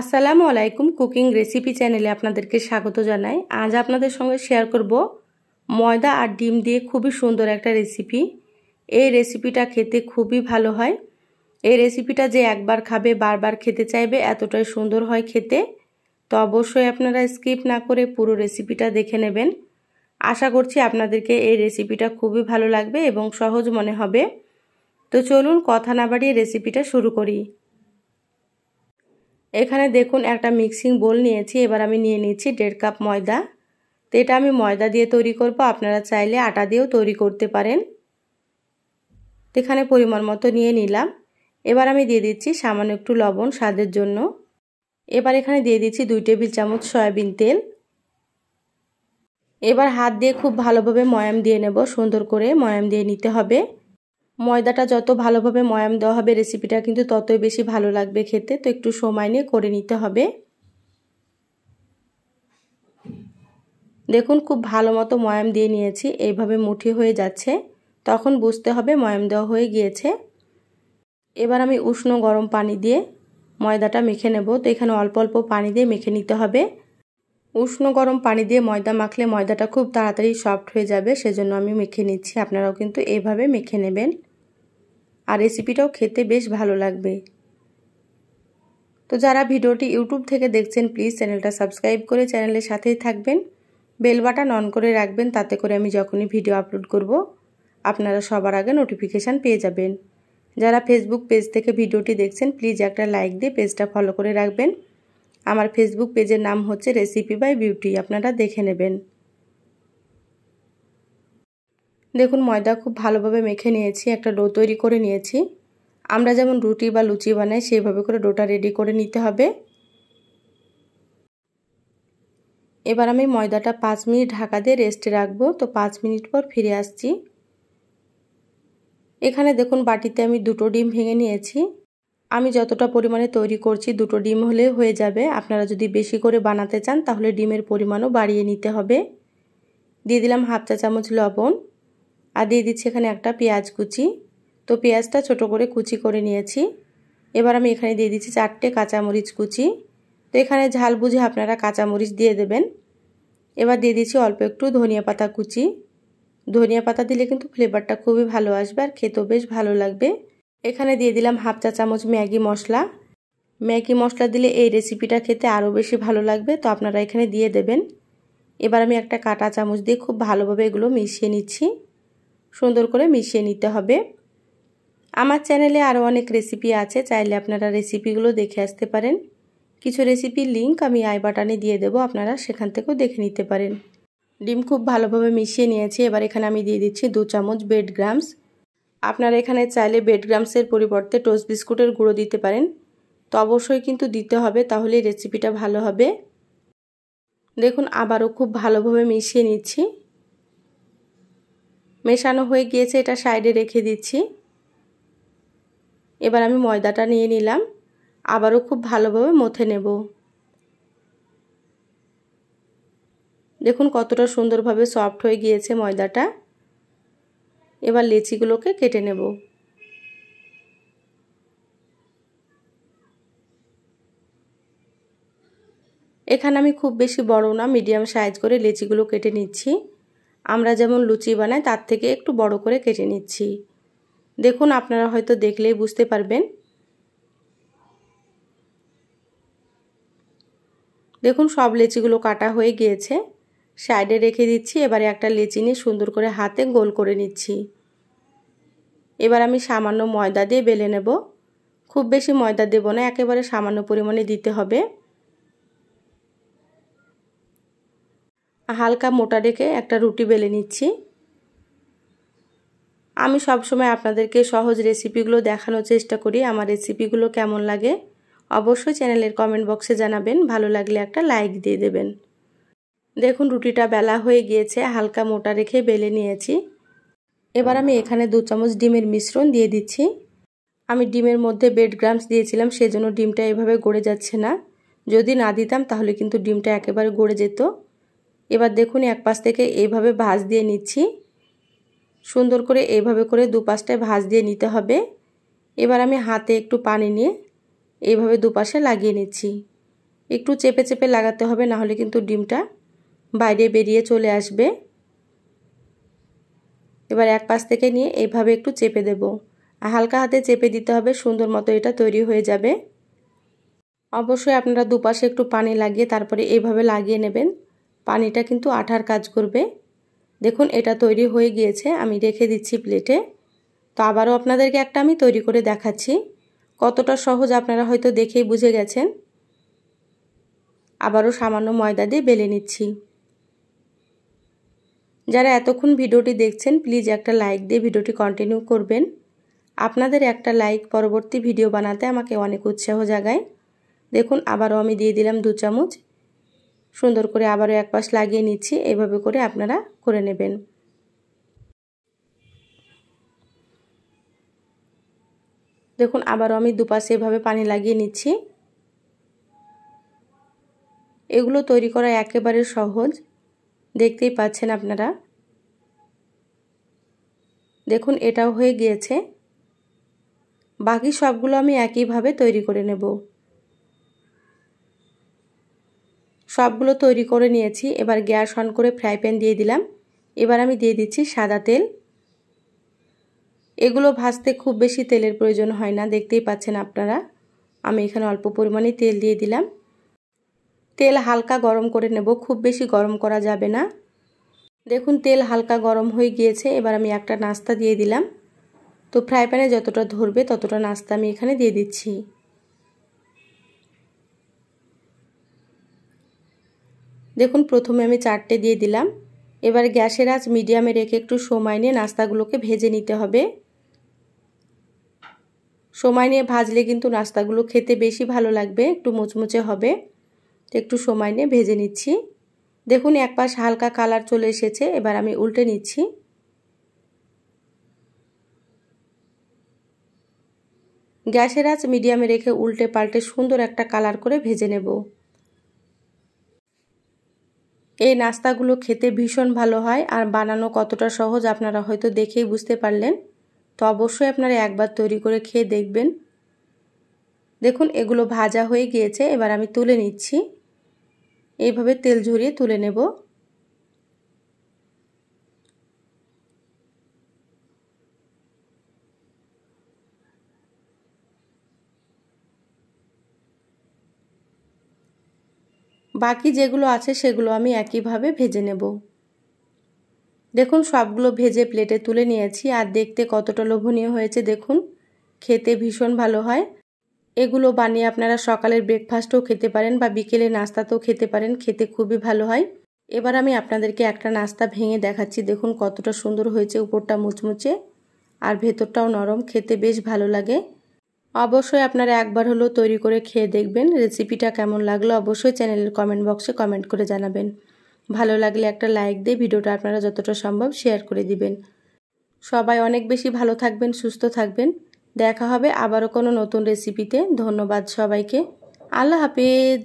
আসসালামু আলাইকুম cooking recipe চ্যানেলে আপনাদেরকে স্বাগত জানাই আজ আপনাদের সঙ্গে শেয়ার করব ময়দা আর ডিম দিয়ে খুবই সুন্দর একটা রেসিপি এই রেসিপিটা খেতে খুবই ভালো হয় এই রেসিপিটা যে একবার খাবে বারবার খেতে চাইবে এতটাই সুন্দর হয় খেতে তো অবশ্যই আপনারা স্কিপ না করে পুরো রেসিপিটা দেখে নেবেন আশা করছি আপনাদেরকে এই রেসিপিটা খুবই ভালো লাগবে এবং সহজ মনে হবে তো চলুন কথা না বাড়িয়ে রেসিপিটা শুরু করি এখানে দেখুন একটা মিক্সিং বোল নিয়েছি এবার আমি নিয়ে নিচ্ছি দেড় কাপ ময়দা তো এটা আমি ময়দা দিয়ে তৈরি করব আপনারা চাইলে আটা দিয়েও তৈরি করতে পারেন এখানে পরিমাণ মতো নিয়ে নিলাম এবার আমি দিয়ে দিচ্ছি সামান্য একটু লবণ স্বাদের জন্য এবার এখানে দিয়ে দিচ্ছি দুই টেবিল চামচ সয়াবিন তেল এবার হাত দিয়ে খুব ভালোভাবে ময়াম দিয়ে নেব সুন্দর করে ময়াম দিয়ে নিতে হবে ময়দাটা যত ভালোভাবে ময়াম দেওয়া হবে রেসিপিটা কিন্তু ততই বেশি ভালো লাগবে খেতে তো একটু সময় নিয়ে করে নিতে হবে দেখুন খুব ভালো মতো ময়াম দিয়ে নিয়েছি এইভাবে মুঠি হয়ে যাচ্ছে তখন বুঝতে হবে ময়াম দেওয়া হয়ে গিয়েছে এবার আমি উষ্ণ গরম পানি দিয়ে ময়দাটা মেখে নেব তো এখানে অল্প অল্প পানি দিয়ে মেখে নিতে হবে উষ্ণ গরম পানি দিয়ে ময়দা মাখলে ময়দাটা খুব তাড়াতাড়ি সফট হয়ে যাবে সেজন্য আমি মেখে নিচ্ছি আপনারাও কিন্তু এইভাবে মেখে নেবেন আর রেসিপিটাও খেতে বেশ ভালো লাগবে তো যারা ভিডিওটি ইউটিউব থেকে দেখছেন প্লিজ চ্যানেলটা সাবস্ক্রাইব করে চ্যানেলের সাথেই থাকবেন বেল বাটন অন করে রাখবেন তাতে করে আমি যখনই ভিডিও আপলোড করব আপনারা সবার আগে নোটিফিকেশান পেয়ে যাবেন যারা ফেসবুক পেজ থেকে ভিডিওটি দেখছেন প্লিজ একটা লাইক দিয়ে পেজটা ফলো করে রাখবেন আমার ফেসবুক পেজের নাম হচ্ছে রেসিপি বাই বিউটি আপনারা দেখে নেবেন দেখুন ময়দা খুব ভালোভাবে মেখে নিয়েছি একটা ডো তৈরি করে নিয়েছি আমরা যেমন রুটি বা লুচি বানাই সেইভাবে করে ডোটা রেডি করে নিতে হবে এবার আমি ময়দাটা পাঁচ মিনিট ঢাকা দিয়ে রেস্টে রাখবো তো পাঁচ মিনিট পর ফিরে আসছি এখানে দেখুন বাটিতে আমি দুটো ডিম ভেঙে নিয়েছি আমি যতটা পরিমাণে তৈরি করছি দুটো ডিম হলে হয়ে যাবে আপনারা যদি বেশি করে বানাতে চান তাহলে ডিমের পরিমাণও বাড়িয়ে নিতে হবে দিয়ে দিলাম হাফ চা চামচ লবণ আর দিয়ে দিচ্ছি এখানে একটা পেঁয়াজ কুচি তো পেঁয়াজটা ছোট করে কুচি করে নিয়েছি এবার আমি এখানে দিয়ে দিচ্ছি চারটে কাঁচামরিচ কুচি তো এখানে ঝাল বুঝে আপনারা কাঁচামরিচ দিয়ে দেবেন এবার দিয়ে দিচ্ছি অল্প একটু ধনিয়া পাতা কুচি ধনিয়া পাতা দিলে কিন্তু ফ্লেভারটা খুবই ভালো আসবে আর খেতেও বেশ ভালো লাগবে এখানে দিয়ে দিলাম হাফ চা চামচ ম্যাগি মশলা ম্যাগি মশলা দিলে এই রেসিপিটা খেতে আরও বেশি ভালো লাগবে তো আপনারা এখানে দিয়ে দেবেন এবার আমি একটা কাটা চামচ দিয়ে খুব ভালোভাবে এগুলো মিশিয়ে নিচ্ছি সুন্দর করে মিশিয়ে নিতে হবে আমার চ্যানেলে আরও অনেক রেসিপি আছে চাইলে আপনারা রেসিপিগুলো দেখে আসতে পারেন কিছু রেসিপির লিঙ্ক আমি আই বাটানে দিয়ে দেবো আপনারা সেখান থেকেও দেখে নিতে পারেন ডিম খুব ভালোভাবে মিশিয়ে নিয়েছি এবার এখানে আমি দিয়ে দিচ্ছি দু চামচ বেড গ্রামস আপনারা এখানে চাইলে বেড গ্রামসের পরিবর্তে টোস্ট বিস্কুটের গুঁড়ো দিতে পারেন তো অবশ্যই কিন্তু দিতে হবে তাহলে রেসিপিটা ভালো হবে দেখুন আবারও খুব ভালোভাবে মিশিয়ে নিচ্ছি মেশানো হয়ে গিয়েছে এটা সাইডে রেখে দিচ্ছি এবার আমি ময়দাটা নিয়ে নিলাম আবারও খুব ভালোভাবে মথে নেব দেখুন কতটা সুন্দরভাবে সফট হয়ে গিয়েছে ময়দাটা এবার লেচিগুলোকে কেটে নেব এখানে আমি খুব বেশি বড় না মিডিয়াম সাইজ করে লেচিগুলো কেটে নিচ্ছি আমরা যেমন লুচি বানাই তার থেকে একটু বড় করে কেটে নিচ্ছি দেখুন আপনারা হয়তো দেখলেই বুঝতে পারবেন দেখুন সব লেচিগুলো কাটা হয়ে গিয়েছে সাইডে রেখে দিচ্ছি এবারে একটা লেচি নিয়ে সুন্দর করে হাতে গোল করে নিচ্ছি এবার আমি সামান্য ময়দা দিয়ে বেলে নেব খুব বেশি ময়দা দেব না একেবারে সামান্য পরিমাণে দিতে হবে হালকা মোটা রেখে একটা রুটি বেলে নিচ্ছি আমি সবসময় আপনাদেরকে সহজ রেসিপিগুলো দেখানোর চেষ্টা করি আমার রেসিপিগুলো কেমন লাগে অবশ্যই চ্যানেলের কমেন্ট বক্সে জানাবেন ভালো লাগলে একটা লাইক দিয়ে দেবেন দেখুন রুটিটা বেলা হয়ে গিয়েছে হালকা মোটা রেখে বেলে নিয়েছি এবার আমি এখানে দু চামচ ডিমের মিশ্রণ দিয়ে দিচ্ছি আমি ডিমের মধ্যে বেড গ্রামস দিয়েছিলাম সেজন্য ডিমটা এভাবে গড়ে যাচ্ছে না যদি না দিতাম তাহলে কিন্তু ডিমটা একেবারে গড়ে যেত এবার দেখুন এক পাশ থেকে এইভাবে ভাঁজ দিয়ে নিচ্ছি সুন্দর করে এইভাবে করে দুপাশটায় ভাঁজ দিয়ে নিতে হবে এবার আমি হাতে একটু পানি নিয়ে এইভাবে দুপাশে লাগিয়ে নিচ্ছি একটু চেপে চেপে লাগাতে হবে না হলে কিন্তু ডিমটা বাইরে বেরিয়ে চলে আসবে এবার এক পাশ থেকে নিয়ে এইভাবে একটু চেপে দেব হালকা হাতে চেপে দিতে হবে সুন্দর মতো এটা তৈরি হয়ে যাবে অবশ্যই আপনারা দুপাশে একটু পানি লাগিয়ে তারপরে এইভাবে লাগিয়ে নেবেন পানিটা কিন্তু আঠার কাজ করবে দেখুন এটা তৈরি হয়ে গিয়েছে আমি রেখে দিচ্ছি প্লেটে তো আবারও আপনাদেরকে একটা আমি তৈরি করে দেখাচ্ছি কতটা সহজ আপনারা হয়তো দেখেই বুঝে গেছেন আবারও সামান্য ময়দা দিয়ে বেলে নিচ্ছি যারা এতক্ষণ ভিডিওটি দেখছেন প্লিজ একটা লাইক দিয়ে ভিডিওটি কন্টিনিউ করবেন আপনাদের একটা লাইক পরবর্তী ভিডিও বানাতে আমাকে অনেক উৎসাহ জাগায় দেখুন আবারও আমি দিয়ে দিলাম দু চামচ সুন্দর করে আবারও এক পাশ লাগিয়ে নিচ্ছি এভাবে করে আপনারা করে নেবেন দেখুন আবারও আমি দুপাশে এভাবে পানি লাগিয়ে নিচ্ছি এগুলো তৈরি করা একেবারে সহজ দেখতেই পাচ্ছেন আপনারা দেখুন এটাও হয়ে গিয়েছে বাকি সবগুলো আমি একইভাবে তৈরি করে নেব সবগুলো তৈরি করে নিয়েছি এবার গ্যাস অন করে ফ্রাই প্যান দিয়ে দিলাম এবার আমি দিয়ে দিচ্ছি সাদা তেল এগুলো ভাজতে খুব বেশি তেলের প্রয়োজন হয় না দেখতেই পাচ্ছেন আপনারা আমি এখানে অল্প পরিমাণে তেল দিয়ে দিলাম তেল হালকা গরম করে নেব খুব বেশি গরম করা যাবে না দেখুন তেল হালকা গরম হয়ে গিয়েছে এবার আমি একটা নাস্তা দিয়ে দিলাম তো ফ্রাই প্যানে যতটা ধরবে ততটা নাস্তা আমি এখানে দিয়ে দিচ্ছি দেখুন প্রথমে আমি চারটে দিয়ে দিলাম এবার গ্যাসের আঁচ মিডিয়ামে রেখে একটু সময় নিয়ে নাস্তাগুলোকে ভেজে নিতে হবে সময় নিয়ে ভাজলে কিন্তু নাস্তাগুলো খেতে বেশি ভালো লাগবে একটু মুচমুচে হবে একটু সময় নিয়ে ভেজে নিচ্ছি দেখুন এক পাশ হালকা কালার চলে এসেছে এবার আমি উল্টে নিচ্ছি গ্যাসের আঁচ মিডিয়ামে রেখে উল্টে পাল্টে সুন্দর একটা কালার করে ভেজে নেব এই নাস্তাগুলো খেতে ভীষণ ভালো হয় আর বানানো কতটা সহজ আপনারা হয়তো দেখেই বুঝতে পারলেন তো অবশ্যই আপনারা একবার তৈরি করে খেয়ে দেখবেন দেখুন এগুলো ভাজা হয়ে গিয়েছে এবার আমি তুলে নিচ্ছি এইভাবে তেল ঝরিয়ে তুলে নেব বাকি যেগুলো আছে সেগুলো আমি একইভাবে ভেজে নেব দেখুন সবগুলো ভেজে প্লেটে তুলে নিয়েছি আর দেখতে কতটা লোভনীয় হয়েছে দেখুন খেতে ভীষণ ভালো হয় এগুলো বানিয়ে আপনারা সকালের ব্রেকফাস্টও খেতে পারেন বা বিকেলে নাস্তাতেও খেতে পারেন খেতে খুবই ভালো হয় এবার আমি আপনাদেরকে একটা নাস্তা ভেঙে দেখাচ্ছি দেখুন কতটা সুন্দর হয়েছে উপরটা মুচমুচে আর ভেতরটাও নরম খেতে বেশ ভালো লাগে অবশ্যই আপনারা একবার হলেও তৈরি করে খেয়ে দেখবেন রেসিপিটা কেমন লাগলো অবশ্যই চ্যানেলের কমেন্ট বক্সে কমেন্ট করে জানাবেন ভালো লাগলে একটা লাইক দিয়ে ভিডিওটা আপনারা যতটা সম্ভব শেয়ার করে দিবেন সবাই অনেক বেশি ভালো থাকবেন সুস্থ থাকবেন দেখা হবে আবারও কোনো নতুন রেসিপিতে ধন্যবাদ সবাইকে আল্লাহ হাফেজ